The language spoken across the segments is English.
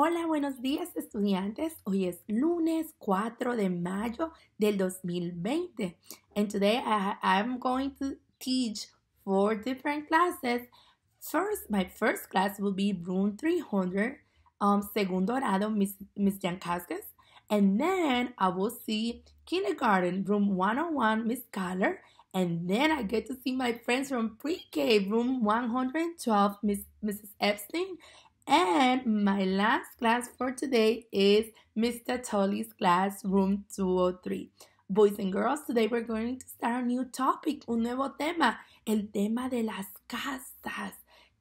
Hola, buenos días estudiantes. Hoy es lunes 4 de mayo del 2020. And today I, I'm going to teach four different classes. First, my first class will be room 300, um, segundo grado, Miss, Miss Jankowskis. And then I will see kindergarten, room 101, Miss Collar. And then I get to see my friends from pre-K, room 112, Miss, Mrs. Epstein. And my last class for today is Mr. Tully's class, room 203. Boys and girls, today we're going to start a new topic, un nuevo tema, el tema de las casas.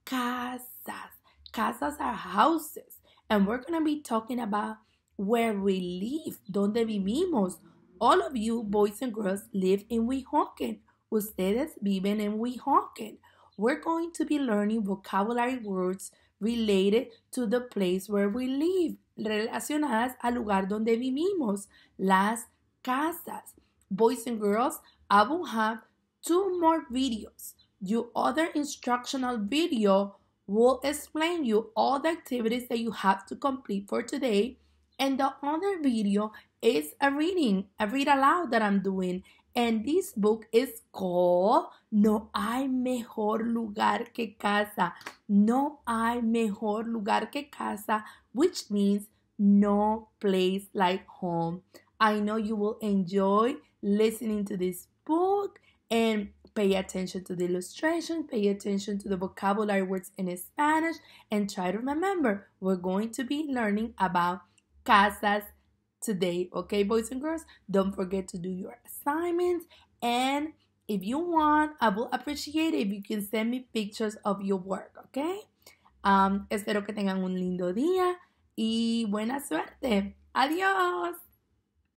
Casas. Casas are houses. And we're going to be talking about where we live, donde vivimos. All of you, boys and girls, live in Weehawken. Ustedes viven en Weehawken we're going to be learning vocabulary words related to the place where we live, relacionadas al lugar donde vivimos, las casas. Boys and girls, I will have two more videos. Your other instructional video will explain you all the activities that you have to complete for today. And the other video is a reading, a read aloud that I'm doing. And this book is called No hay mejor lugar que casa. No hay mejor lugar que casa, which means no place like home. I know you will enjoy listening to this book and pay attention to the illustration, pay attention to the vocabulary words in Spanish, and try to remember we're going to be learning about casas today. Okay, boys and girls, don't forget to do your assignments. And if you want, I will appreciate it if you can send me pictures of your work. Okay, um, espero que tengan un lindo día y buena suerte. Adiós.